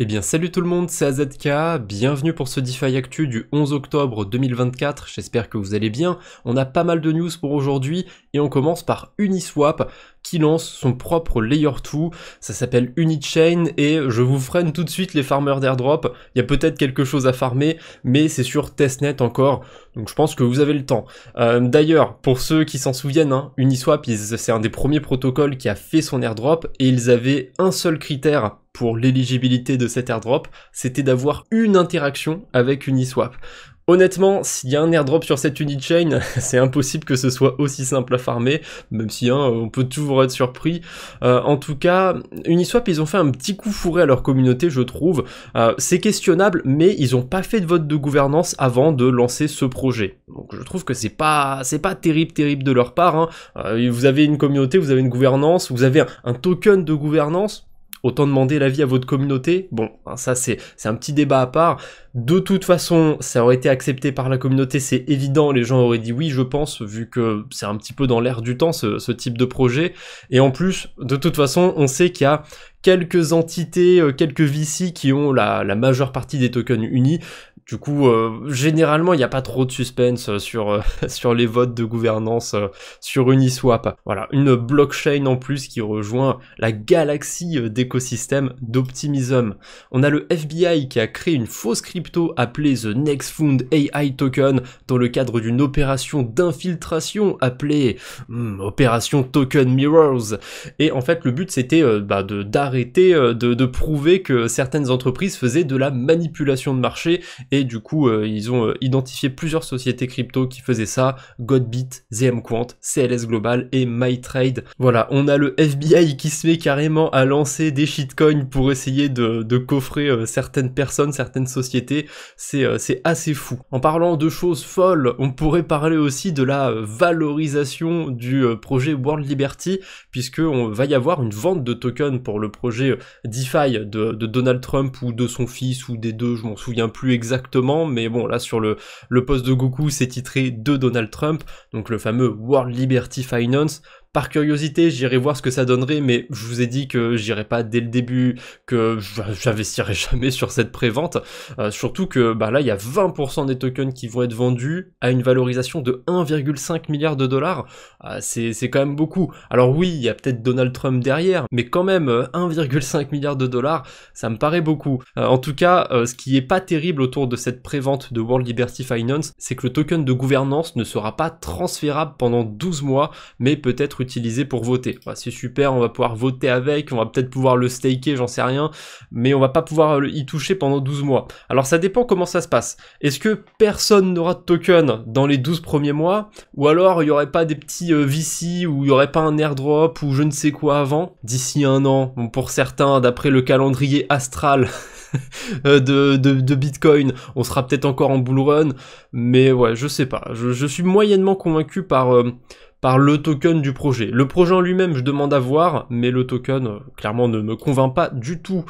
Eh bien salut tout le monde, c'est AZK, bienvenue pour ce DeFi Actu du 11 octobre 2024, j'espère que vous allez bien. On a pas mal de news pour aujourd'hui et on commence par Uniswap qui lance son propre Layer 2, ça s'appelle Unichain et je vous freine tout de suite les farmers d'airdrop, il y a peut-être quelque chose à farmer mais c'est sur testnet encore, donc je pense que vous avez le temps. Euh, d'ailleurs, pour ceux qui s'en souviennent, hein, Uniswap c'est un des premiers protocoles qui a fait son airdrop et ils avaient un seul critère pour l'éligibilité de cet airdrop, c'était d'avoir une interaction avec Uniswap. Honnêtement, s'il y a un airdrop sur cette Unichain, c'est impossible que ce soit aussi simple à farmer, même si hein, on peut toujours être surpris. Euh, en tout cas, Uniswap, ils ont fait un petit coup fourré à leur communauté, je trouve. Euh, c'est questionnable, mais ils n'ont pas fait de vote de gouvernance avant de lancer ce projet. Donc je trouve que c'est pas, c'est pas terrible, terrible de leur part. Hein. Euh, vous avez une communauté, vous avez une gouvernance, vous avez un token de gouvernance Autant demander l'avis à votre communauté. Bon, hein, ça c'est c'est un petit débat à part. De toute façon, ça aurait été accepté par la communauté, c'est évident. Les gens auraient dit oui, je pense, vu que c'est un petit peu dans l'air du temps ce, type de projet. Et en plus, de toute façon, on sait qu'il y a quelques entités, euh, quelques VC qui ont la, la majeure partie des tokens unis, du coup, euh, généralement, il n'y a pas trop de suspense euh, sur, euh, sur les votes de gouvernance sur Uniswap. Voilà, une blockchain en plus qui rejoint la galaxie d'écosystèmes d'Optimism. On a le FBI qui a créé une fausse crypto appelée The Next Fund AI Token dans le cadre d'une opération d'infiltration appelée hmm, Opération Token Mirrors. Et en fait, le but, c'était bah, d'arrêter de, de, de prouver que certaines entreprises faisaient de la manipulation de marché et du coup, euh, ils ont euh, identifié plusieurs sociétés crypto qui faisaient ça, Godbit, ZMQuant, CLS Global et MyTrade. Voilà, on a le FBI qui se met carrément à lancer des shitcoins pour essayer de, coffrer euh, certaines personnes, certaines sociétés. C'est assez fou. En parlant de choses folles, on pourrait parler aussi de la valorisation du projet World Liberty, puisqu'on va y avoir une vente de tokens pour le projet DeFi de, de Donald Trump ou de son fils ou des deux, je m'en souviens plus exactement mais bon, là sur le, le poste de Goku, c'est titré de Donald Trump, donc le fameux World Liberty Finance. Par curiosité, j'irai voir ce que ça donnerait, mais je vous ai dit que j'irai pas dès le début, que j'investirai jamais sur cette prévente. Euh, surtout que bah là, il y a 20% des tokens qui vont être vendus à une valorisation de 1,5 milliard de dollars. Euh, c'est quand même beaucoup. Alors oui, il y a peut-être Donald Trump derrière, mais quand même 1,5 euh, milliard de dollars, ça me paraît beaucoup. en tout cas, ce qui est pas terrible autour de cette prévente de World Liberty Finance, c'est que le token de gouvernance ne sera pas transférable pendant 12 mois, mais peut-être utiliser pour voter. c'est super, on va pouvoir voter avec, on va peut-être pouvoir le staker, j'en sais rien, mais on va pas pouvoir euh, y toucher pendant 12 mois. Alors ça dépend comment ça se passe. Est-ce que personne n'aura de token dans les 12 premiers mois Ou alors il y aurait pas des petits euh, VC ou il y aurait pas un airdrop ou je ne sais quoi avant D'ici un an, bon, pour certains, d'après le calendrier astral euh, de, Bitcoin, on sera peut-être encore en bull run, mais ouais, je sais pas. Je, suis moyennement convaincu par par le token du projet. Le projet en lui-même, je demande à voir, mais le token, euh, clairement, ne me convainc pas du tout.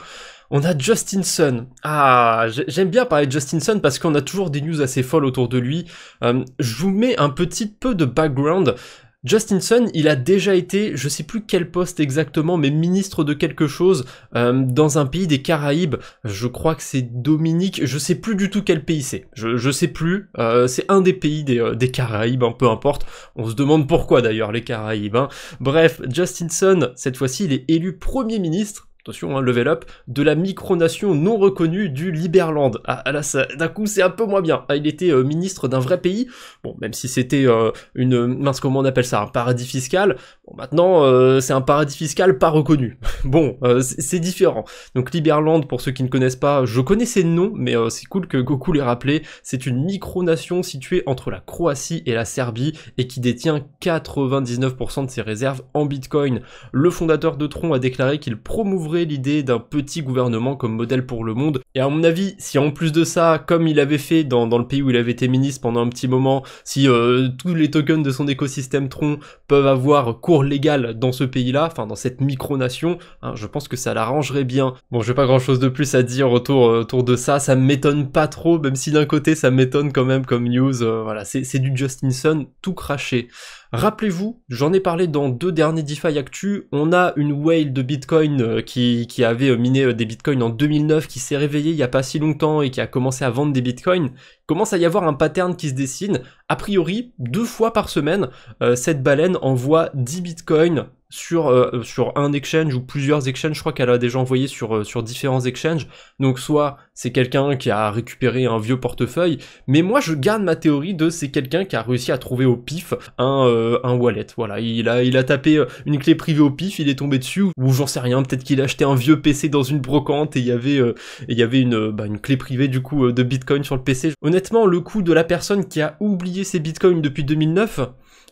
On a Justinson. Ah, j'aime bien parler de Justinson parce qu'on a toujours des news assez folles autour de lui. Euh, je vous mets un petit peu de background. Justinson, il a déjà été, je sais plus quel poste exactement, mais ministre de quelque chose euh, dans un pays des Caraïbes. Je crois que c'est Dominique, je sais plus du tout quel pays c'est. Je, je sais plus. Euh, c'est un des pays des, euh, des Caraïbes, hein, peu importe. On se demande pourquoi d'ailleurs les Caraïbes. Hein. Bref, Justinson, cette fois-ci, il est élu Premier ministre attention, hein, level up, de la micronation non reconnue du Liberland. Ah, ah là, d'un coup, c'est un peu moins bien. Ah, il était euh, ministre d'un vrai pays, bon, même si c'était euh, une, mince, comment on appelle ça, un paradis fiscal, bon, maintenant, euh, c'est un paradis fiscal pas reconnu. bon, c'est différent. Donc, Liberland, pour ceux qui ne connaissent pas, je connaissais le nom, mais c'est cool que Goku l'ait rappelé, c'est une micronation située entre la Croatie et la Serbie, et qui détient 99% de ses réserves en Bitcoin. Le fondateur de Tron a déclaré qu'il promouvrait l'idée d'un petit gouvernement comme modèle pour le monde. Et à mon avis, si en plus de ça, comme il avait fait dans, le pays où il avait été ministre pendant un petit moment, si euh, tous les tokens de son écosystème Tron peuvent avoir cours légal dans ce pays-là, enfin dans cette micronation, hein, je pense que ça l'arrangerait bien. Bon, j'ai pas grand-chose de plus à dire autour, euh, autour de ça, ça m'étonne pas trop, même si d'un côté ça m'étonne quand même comme news, euh, voilà, c'est du Justin Sun tout craché. Rappelez-vous, j'en ai parlé dans deux derniers DeFi Actu, on a une whale de Bitcoin euh, qui, qui avait miné euh, des Bitcoins en 2009, qui s'est réveillée il n'y a pas si longtemps et qui a commencé à vendre des Bitcoins commence à y avoir un pattern qui se dessine. A priori, deux fois par semaine, euh, cette baleine envoie 10 bitcoins sur, euh, sur un exchange ou plusieurs exchanges. Je crois qu'elle a déjà envoyé sur, euh, sur différents exchanges. Donc soit c'est quelqu'un qui a récupéré un vieux portefeuille, mais moi je garde ma théorie de c'est quelqu'un qui a réussi à trouver au pif un, wallet. Voilà, il a, il a tapé une clé privée au pif, il est tombé dessus, ou j'en sais rien, peut-être qu'il a acheté un vieux PC dans une brocante et il y avait, il y avait une, bah, une clé privée du coup de Bitcoin sur le PC honnêtement, le coût de la personne qui a oublié ses bitcoins depuis 2009,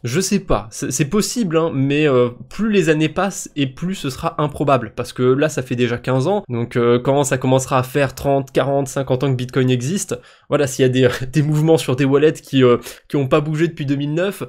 je sais pas, c'est possible, hein, mais euh, plus les années passent et plus ce sera improbable, parce que là ça fait déjà 15 ans, donc euh, quand ça commencera à faire 30, 40, 50 ans que Bitcoin existe, voilà, s'il y a des, mouvements sur des wallets qui euh, qui ont pas bougé depuis 2009,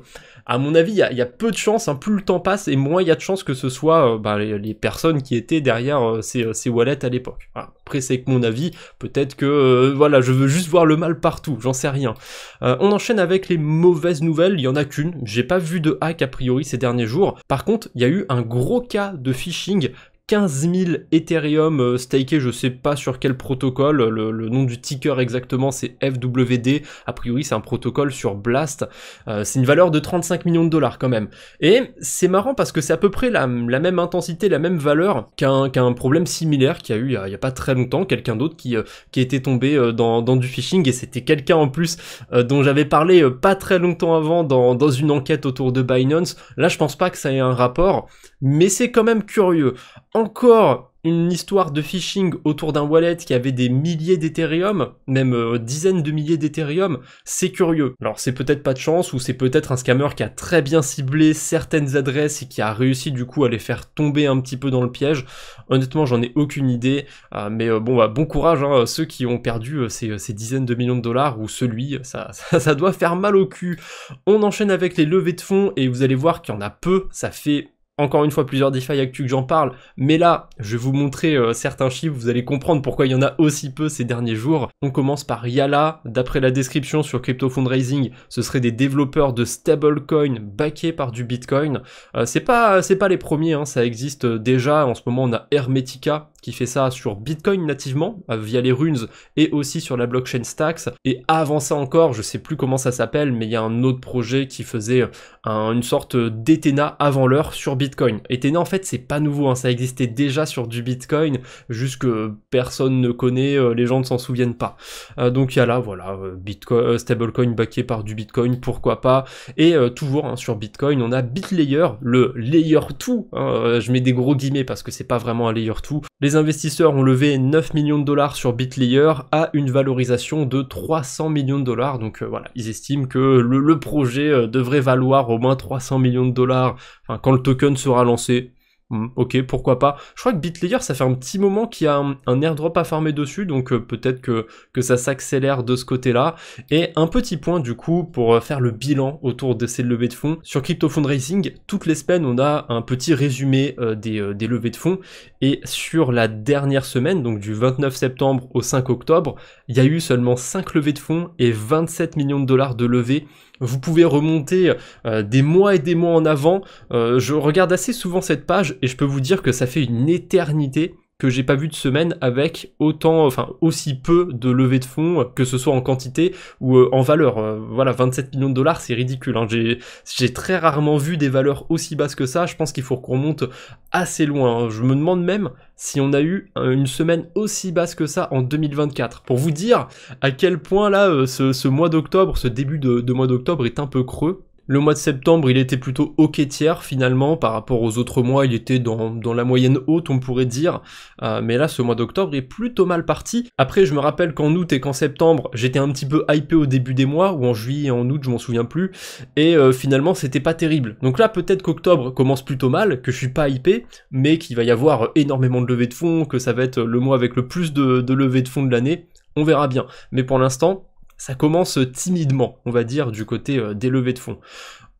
à mon avis, il y a, peu de chances, un hein. plus le temps passe et moins il y a de chances que ce soit bah, les, personnes qui étaient derrière ces, wallets à l'époque. Après c'est que mon avis, peut-être que voilà, je veux juste voir le mal partout j'en sais rien. Euh, on enchaîne avec les mauvaises nouvelles, il y en a qu'une, j'ai pas vu de hack a priori ces derniers jours. Par contre, il y a eu un gros cas de phishing 15 000 Ethereum euh, stakés, je sais pas sur quel protocole, le, nom du ticker exactement c'est FWD, a priori c'est un protocole sur Blast, euh, c'est une valeur de 35 millions de dollars quand même. Et c'est marrant parce que c'est à peu près la, même intensité, la même valeur qu'un problème similaire qu'il y a eu il y a, pas très longtemps, quelqu'un d'autre qui, euh, qui était tombé dans, du phishing et c'était quelqu'un en plus dont j'avais parlé pas très longtemps avant dans, dans une enquête autour de Binance. Là je pense pas que ça ait un rapport, mais c'est quand même curieux encore une histoire de phishing autour d'un wallet qui avait des milliers d'Ethereum, même euh, dizaines de milliers d'Ethereum, c'est curieux. Alors c'est peut-être pas de chance ou c'est peut-être un scammer qui a très bien ciblé certaines adresses et qui a réussi du coup à les faire tomber un petit peu dans le piège. Honnêtement j'en ai aucune idée, euh, mais euh, bon bah, bon courage hein, ceux qui ont perdu ces, dizaines de millions de dollars ou celui, ça, ça doit faire mal au cul. On enchaîne avec les levées de fonds et vous allez voir qu'il y en a peu, ça fait encore une fois plusieurs DeFi Actu que j'en parle, mais là, je vais vous montrer euh, certains chiffres, vous allez comprendre pourquoi il y en a aussi peu ces derniers jours. On commence par Yala, d'après la description sur Crypto Fundraising, ce seraient des développeurs de stablecoin backés par du Bitcoin. Euh, c'est pas c'est pas les premiers, hein, ça existe euh, déjà, en ce moment on a Hermetica qui fait ça sur Bitcoin nativement, euh, via les runes, et aussi sur la blockchain Stacks. Et avant ça encore, je sais plus comment ça s'appelle, mais il y a un autre projet qui faisait une sorte d'Ethena avant l'heure sur Bitcoin. Ethena, en fait, c'est pas nouveau, hein. ça existait déjà sur du Bitcoin, juste que personne ne connaît, euh, les gens ne s'en souviennent pas. Euh, donc il y a là, voilà, Bitcoin, stablecoin backé par du Bitcoin, pourquoi pas. Et toujours hein, sur Bitcoin, on a BitLayer, le layer 2, hein. je mets des gros guillemets parce que c'est pas vraiment un layer 2 les investisseurs ont levé 9 millions de dollars sur BitLayer à une valorisation de 300 millions de dollars. Donc euh, voilà, ils estiment que le, projet euh, devrait valoir au moins 300 millions de dollars quand le token sera lancé Mm. ok, pourquoi pas. Je crois que BitLayer, ça fait un petit moment qu'il y a un, airdrop à farmer dessus, donc euh, peut-être que, ça s'accélère de ce côté-là. Et un petit point du coup pour euh, faire le bilan autour de ces levées de fonds. Sur Crypto Fundraising, toutes les semaines, on a un petit résumé euh, des, des levées de fonds. Et sur la dernière semaine, donc du 29 septembre au 5 octobre, il y a eu seulement 5 levées de fonds et 27 millions de dollars de levées vous pouvez remonter euh, des mois et des mois en avant. Euh, je regarde assez souvent cette page et je peux vous dire que ça fait une éternité que j'ai pas vu de semaine avec autant, enfin aussi peu de levée de fonds, que ce soit en quantité ou euh, en valeur. Euh, voilà, 27 millions de dollars, c'est ridicule. Hein. J'ai très rarement vu des valeurs aussi basses que ça. Je pense qu'il faut qu'on monte assez loin. Hein. Je me demande même si on a eu une semaine aussi basse que ça en 2024. Pour vous dire à quel point là, euh, ce, mois d'octobre, ce début de mois d'octobre est un peu creux le mois de septembre, il était plutôt ok tiers finalement, par rapport aux autres mois, il était dans, la moyenne haute, on pourrait dire. Euh, mais là, ce mois d'octobre est plutôt mal parti. Après, je me rappelle qu'en août et qu'en septembre, j'étais un petit peu hypé au début des mois, ou en juillet et en août, je m'en souviens plus. Et euh, finalement, c'était pas terrible. Donc là, peut-être qu'octobre commence plutôt mal, que je suis pas hypé, mais qu'il va y avoir énormément de levées de fonds, que ça va être le mois avec le plus de, de levées de fonds de l'année. On verra bien. Mais pour l'instant, ça commence timidement, on va dire, du côté euh, des levées de fonds.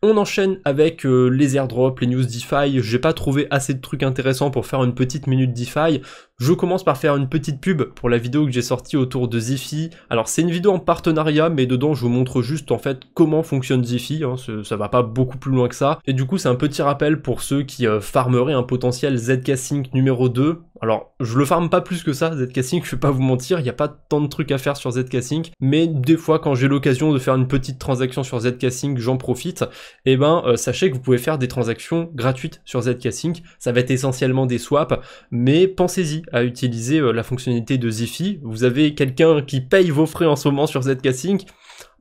On enchaîne avec euh, les airdrops, les news DeFi. J'ai pas trouvé assez de trucs intéressants pour faire une petite minute DeFi. Je commence par faire une petite pub pour la vidéo que j'ai sortie autour de Zifi. Alors c'est une vidéo en partenariat, mais dedans je vous montre juste en fait comment fonctionne Zifi, hein. ça va pas beaucoup plus loin que ça. Et du coup c'est un petit rappel pour ceux qui euh, farmeraient un potentiel ZK numéro 2. Alors je le farme pas plus que ça, ZK Sync, je vais pas vous mentir, il n'y a pas tant de trucs à faire sur ZK mais des fois quand j'ai l'occasion de faire une petite transaction sur ZK j'en profite. Et eh ben euh, sachez que vous pouvez faire des transactions gratuites sur ZK ça va être essentiellement des swaps, mais pensez-y à utiliser euh, la fonctionnalité de Zifi. Vous avez quelqu'un qui paye vos frais en ce moment sur Zcasting?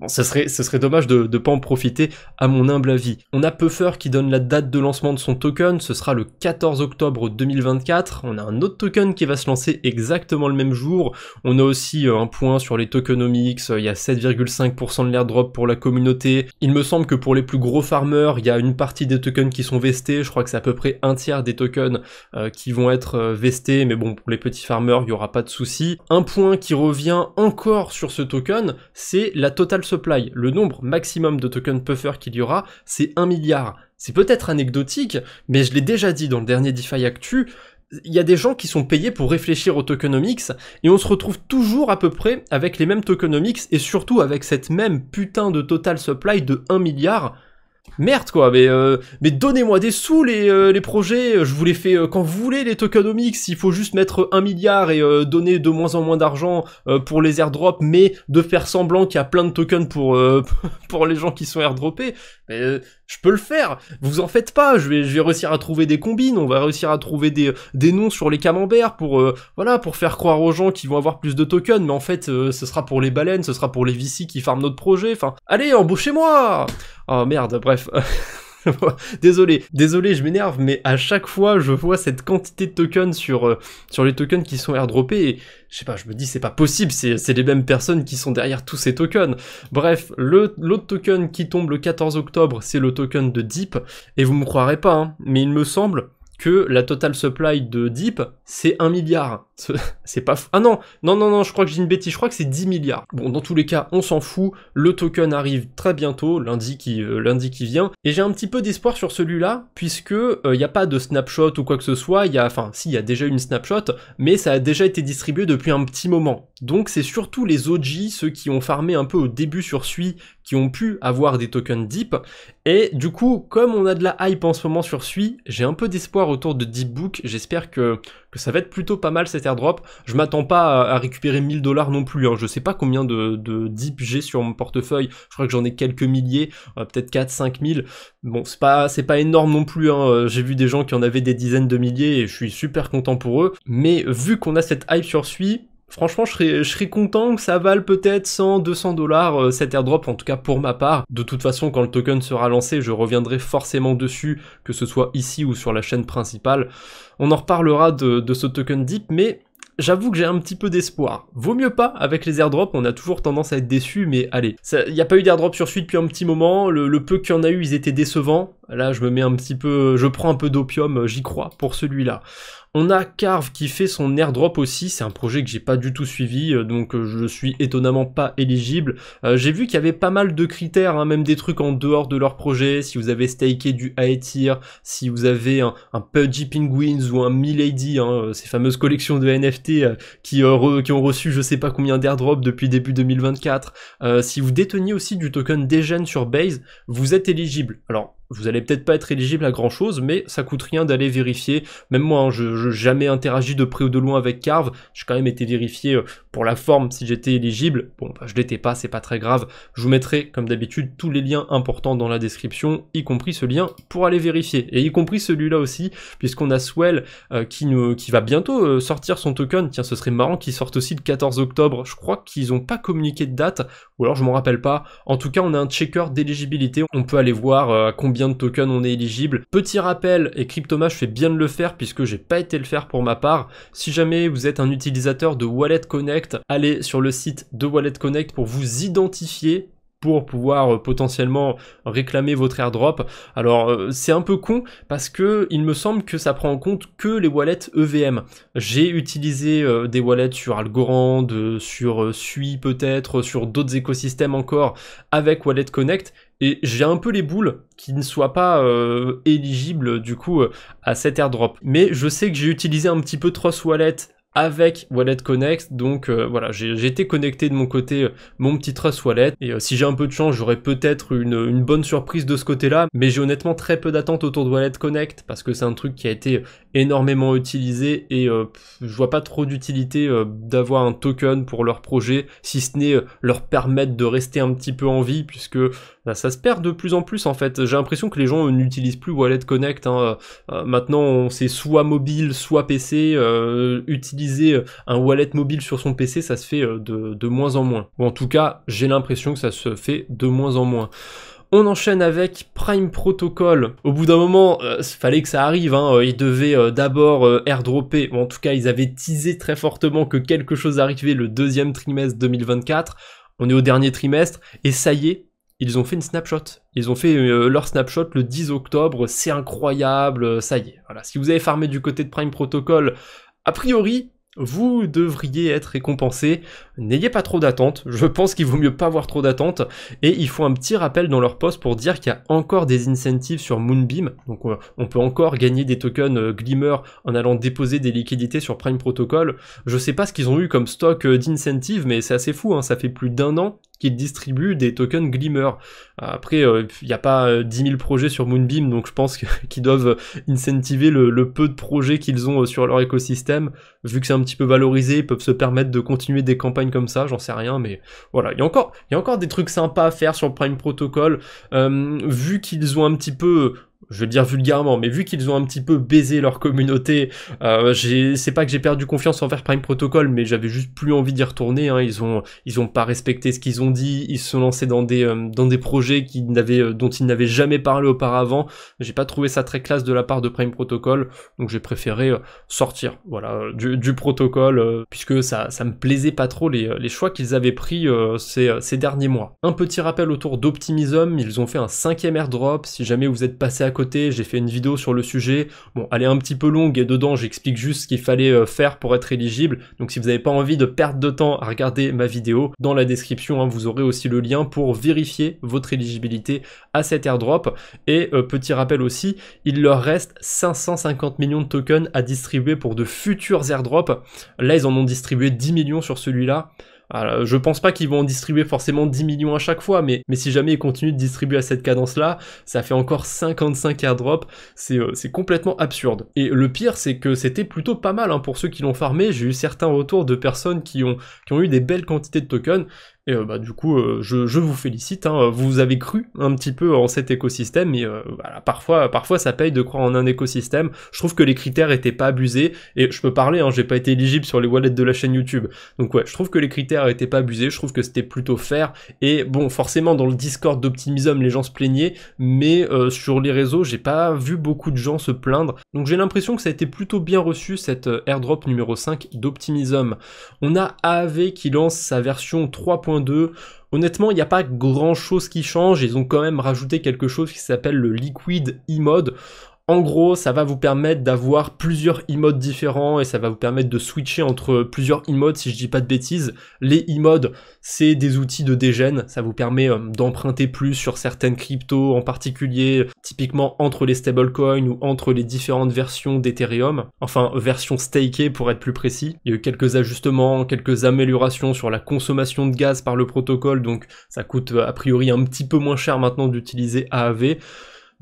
ce serait, dommage de ne pas en profiter à mon humble avis. On a Puffer qui donne la date de lancement de son token, ce sera le 14 octobre 2024. On a un autre token qui va se lancer exactement le même jour. On a aussi euh, un point sur les tokenomics, il y a 7,5% de l'airdrop pour la communauté. Il me semble que pour les plus gros farmers, il y a une partie des tokens qui sont vestés, je crois que c'est à peu près un tiers des tokens euh, qui vont être euh, vestés, mais bon, pour les petits farmers, il n'y aura pas de souci. Un point qui revient encore sur ce token, c'est la totale le nombre maximum de token puffer qu'il y aura, c'est 1 milliard. C'est peut-être anecdotique, mais je l'ai déjà dit dans le dernier DeFi Actu, il y a des gens qui sont payés pour réfléchir aux tokenomics et on se retrouve toujours à peu près avec les mêmes tokenomics et surtout avec cette même putain de total supply de 1 milliard merde quoi, mais, euh, mais donnez-moi des sous les, euh, les, projets, je vous les fais euh, quand vous voulez les tokenomics, il faut juste mettre un milliard et donner de moins en moins d'argent pour les airdrops, mais de faire semblant qu'il y a plein de tokens pour, pour les gens qui sont airdroppés. Mais, je peux le faire. Vous en faites pas. Je vais, je vais réussir à trouver des combines. On va réussir à trouver des, des noms sur les camemberts pour, euh, voilà, pour faire croire aux gens qu'ils vont avoir plus de tokens. Mais en fait, euh, ce sera pour les baleines, ce sera pour les VC qui farment notre projet. Enfin, allez, embauchez-moi. Oh merde, bref. désolé, désolé, je m'énerve, mais à chaque fois, je vois cette quantité de tokens sur, euh, sur les tokens qui sont airdroppés, et je sais pas, je me dis, c'est pas possible, c'est les mêmes personnes qui sont derrière tous ces tokens. Bref, l'autre token qui tombe le 14 octobre, c'est le token de Deep, et vous me croirez pas, hein, mais il me semble que la total supply de Deep, c'est 1 milliard. C'est pas Ah non, non, non, non, je crois que j'ai une bêtise, je crois que c'est 10 milliards. Bon, dans tous les cas, on s'en fout. Le token arrive très bientôt, lundi qui, euh, qui vient. Et j'ai un petit peu d'espoir sur celui-là, puisque il euh, n'y a pas de snapshot ou quoi que ce soit. Il y a, enfin, si, il y a déjà une snapshot, mais ça a déjà été distribué depuis un petit moment. Donc c'est surtout les OG, ceux qui ont farmé un peu au début sur Sui, qui ont pu avoir des tokens deep. Et du coup, comme on a de la hype en ce moment sur Sui, j'ai un peu d'espoir autour de Deep Book. J'espère que que ça va être plutôt pas mal cet airdrop. Je m'attends pas à, récupérer 1000 dollars non plus. je hein. Je sais pas combien de, de dips j'ai sur mon portefeuille. Je crois que j'en ai quelques milliers, euh, peut-être 4 5 000. Bon, c'est pas c'est pas énorme non plus. Hein. Euh, j'ai vu des gens qui en avaient des dizaines de milliers et je suis super content pour eux. Mais vu qu'on a cette hype sur Sui, Franchement, je serais, content que ça vale peut-être 100, 200 dollars euh, cet airdrop, en tout cas pour ma part. De toute façon, quand le token sera lancé, je reviendrai forcément dessus, que ce soit ici ou sur la chaîne principale. On en reparlera de, ce token deep, mais j'avoue que j'ai un petit peu d'espoir. Vaut mieux pas avec les airdrops, on a toujours tendance à être déçu, mais allez. Il n'y a pas eu d'airdrop sur suite depuis un petit moment, le peu qu'il y en a eu, ils étaient décevants. Là, je me mets un petit peu, je prends un peu d'opium, euh, j'y crois pour celui-là. On a Carve qui fait son airdrop aussi, c'est un projet que j'ai pas du tout suivi, euh, donc euh, je suis étonnamment pas éligible. j'ai vu qu'il y avait pas mal de critères, hein, même des trucs en dehors de leur projet, si vous avez staké du Aetir, si vous avez un, Pudgy Penguins ou un Milady, hein, ces fameuses collections de NFT qui, ont reçu je sais pas combien d'airdrops depuis début 2024. si vous déteniez aussi du token Degen sur Base, vous êtes éligible. Alors vous allez peut-être pas être éligible à grand chose, mais ça coûte rien d'aller vérifier. Même moi, hein, je, n'ai jamais interagi de près ou de loin avec Carve. J'ai quand même été vérifié euh, pour la forme si j'étais éligible. Bon, bah, je l'étais pas, c'est pas très grave. Je vous mettrai, comme d'habitude, tous les liens importants dans la description, y compris ce lien pour aller vérifier, et y compris celui-là aussi, puisqu'on a Swell euh, qui va bientôt euh, sortir son token. Tiens, ce serait marrant qu'il sorte aussi le 14 octobre. Je crois qu'ils n'ont pas communiqué de date ou alors je m'en rappelle pas. En tout cas, on a un checker d'éligibilité, on peut aller voir euh, à combien de tokens on est éligible. Petit rappel, et Cryptomage fait bien de le faire puisque j'ai pas été le faire pour ma part, si jamais vous êtes un utilisateur de Wallet Connect, allez sur le site de Wallet Connect pour vous identifier pour pouvoir euh, potentiellement réclamer votre airdrop. Alors euh, c'est un peu con parce que il me semble que ça prend en compte que les wallets EVM. J'ai utilisé euh, des wallets sur Algorand, sur Sui peut-être, sur d'autres écosystèmes encore avec Wallet Connect et j'ai un peu les boules qui ne soient pas éligibles du coup à cet airdrop. Mais je sais que j'ai utilisé un petit peu trois Wallet avec Wallet Connect. Donc euh, voilà, j'ai été connecté de mon côté euh, mon petit Trust Wallet. Et euh, si j'ai un peu de chance, j'aurai peut-être une, bonne surprise de ce côté-là. Mais j'ai honnêtement très peu d'attente autour de Wallet Connect parce que c'est un truc qui a été énormément utilisé et je vois pas trop d'utilité d'avoir un token pour leur projet si ce n'est leur permettre de rester un petit peu en vie puisque bah, ça se perd de plus en plus en fait. J'ai l'impression que les gens n'utilisent plus Wallet Connect. Hein. maintenant, c'est soit mobile, soit PC, utilise euh, un wallet mobile sur son PC, ça se fait euh, de, moins en moins. Ou en tout cas, j'ai l'impression que ça se fait de moins en moins. On enchaîne avec Prime Protocol. Au bout d'un moment, il euh, fallait que ça arrive. Hein, ils devaient d'abord airdropper, en tout cas ils avaient teasé très fortement que quelque chose arrivait le deuxième trimestre 2024. On est au dernier trimestre, et ça y est, ils ont fait une snapshot. Ils ont fait leur snapshot le 10 octobre, c'est incroyable, ça y est. Voilà. Si vous avez farmé du côté de Prime Protocol, a priori, vous devriez être récompensé. N'ayez pas trop d'attentes. Je pense qu'il vaut mieux pas avoir trop d'attentes. Et ils font un petit rappel dans leur poste pour dire qu'il y a encore des incentives sur Moonbeam. Donc euh, on peut encore gagner des tokens euh, Glimmer en allant déposer des liquidités sur Prime Protocol. Je sais pas ce qu'ils ont eu comme stock euh, d'incentives, mais c'est assez fou. Hein. Ça fait plus d'un an qui distribue des tokens Glimmer. Après, euh, il n'y a pas 10 euh, 000 projets sur Moonbeam, donc je pense qu'ils doivent euh, incentiver le, peu de projets qu'ils ont sur leur écosystème. Vu que c'est un petit peu valorisé, ils peuvent se permettre de continuer des campagnes comme ça, j'en sais rien, mais voilà. Il y, a encore, y a encore des trucs sympas à faire sur Prime Protocol. vu qu'ils ont un petit peu je vais le dire vulgairement, mais vu qu'ils ont un petit peu baisé leur communauté, euh, c'est pas que j'ai perdu confiance envers Prime Protocol, mais j'avais juste plus envie d'y retourner. Hein. Ils ont, ils ont pas respecté ce qu'ils ont dit. Ils se sont lancés dans des, euh, dans des projets qui n'avaient, euh, dont ils n'avaient jamais parlé auparavant. J'ai pas trouvé ça très classe de la part de Prime Protocol, donc j'ai préféré sortir, voilà, du, protocole, puisque ça, ça me plaisait pas trop les, choix qu'ils avaient pris ces, ces derniers mois. Un petit rappel autour d'Optimism, ils ont fait un cinquième airdrop. Si jamais vous êtes passé à côté j'ai fait une vidéo sur le sujet. Bon, elle est un petit peu longue et dedans, j'explique juste ce qu'il fallait euh, faire pour être éligible. Donc si vous n'avez pas envie de perdre de temps à regarder ma vidéo, dans la description, hein, vous aurez aussi le lien pour vérifier votre éligibilité à cet airdrop. Et euh, petit rappel aussi, il leur reste 550 millions de tokens à distribuer pour de futurs airdrops. Là, ils en ont distribué 10 millions sur celui-là je pense pas qu'ils vont en distribuer forcément 10 millions à chaque fois, mais, mais si jamais ils continuent de distribuer à cette cadence-là, ça fait encore 55 airdrops, euh, c'est complètement absurde. Et le pire, c'est que c'était plutôt pas mal hein, pour ceux qui l'ont farmé, j'ai eu certains retours de personnes qui ont, qui ont eu des belles quantités de tokens, et euh, bah, du coup, euh, je, vous félicite, hein. vous avez cru un petit peu en cet écosystème, et euh, voilà, parfois, parfois ça paye de croire en un écosystème. Je trouve que les critères étaient pas abusés, et je peux parler, hein, j'ai pas été éligible sur les wallets de la chaîne YouTube. Donc ouais, je trouve que les critères n'étaient pas abusés, je trouve que c'était plutôt fair, et bon, forcément, dans le Discord d'Optimism, les gens se plaignaient, mais sur les réseaux, j'ai pas vu beaucoup de gens se plaindre. Donc j'ai l'impression que ça a été plutôt bien reçu, cette airdrop numéro 5 d'Optimism. On a AAV qui lance sa version 3.0 Honnêtement, il n'y a pas grand chose qui change. Ils ont quand même rajouté quelque chose qui s'appelle le Liquid E-Mode. En gros, ça va vous permettre d'avoir plusieurs e-modes différents et ça va vous permettre de switcher entre plusieurs e-modes, si je dis pas de bêtises. Les e-modes, c'est des outils de dégène, ça vous permet euh, d'emprunter plus sur certaines cryptos, en particulier typiquement entre les stablecoins ou entre les différentes versions d'Ethereum, enfin version stakée pour être plus précis. Il y a eu quelques ajustements, quelques améliorations sur la consommation de gaz par le protocole, donc ça coûte euh, a priori un petit peu moins cher maintenant d'utiliser AAV.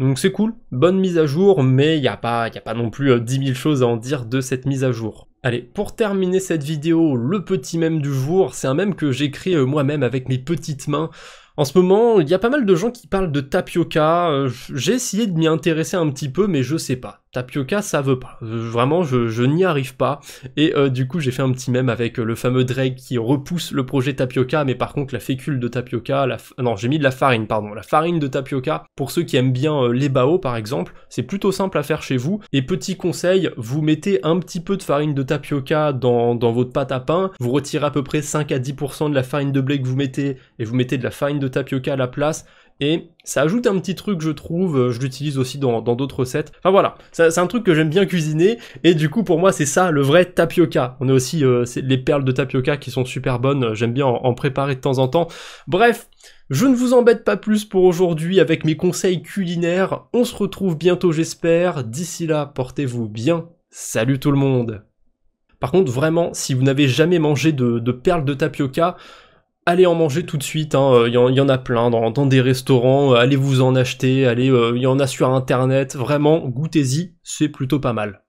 Donc c'est cool, bonne mise à jour, mais il n'y a, pas, y a pas non plus 10 euh, 000 choses à en dire de cette mise à jour. Allez, pour terminer cette vidéo, le petit mème du jour, c'est un mème que j'écris euh, moi-même avec mes petites mains. En ce moment, il y a pas mal de gens qui parlent de tapioca, euh, j'ai essayé de m'y intéresser un petit peu, mais je sais pas tapioca ça veut pas. Euh, vraiment, je, n'y arrive pas. Et euh, du coup, j'ai fait un petit mème avec euh, le fameux Drake qui repousse le projet tapioca, mais par contre la fécule de tapioca, la non, j'ai mis de la farine, pardon, la farine de tapioca. Pour ceux qui aiment bien les bao par exemple, c'est plutôt simple à faire chez vous. Et petit conseil, vous mettez un petit peu de farine de tapioca dans, dans votre pâte à pain, vous retirez à peu près 5 à 10% de la farine de blé que vous mettez et vous mettez de la farine de tapioca à la place et ça ajoute un petit truc je trouve, euh, je l'utilise aussi dans d'autres recettes. Enfin voilà, c'est un truc que j'aime bien cuisiner et du coup pour moi c'est ça le vrai tapioca. On a aussi euh, les perles de tapioca qui sont super bonnes, j'aime bien en, préparer de temps en temps. Bref, je ne vous embête pas plus pour aujourd'hui avec mes conseils culinaires. On se retrouve bientôt j'espère. D'ici là, portez-vous bien. Salut tout le monde. Par contre, vraiment, si vous n'avez jamais mangé de perles de tapioca, allez en manger tout de suite, il hein, euh, y, en a plein dans, dans des restaurants, euh, allez vous en acheter, allez, il euh, y en a sur internet, vraiment, goûtez-y, c'est plutôt pas mal.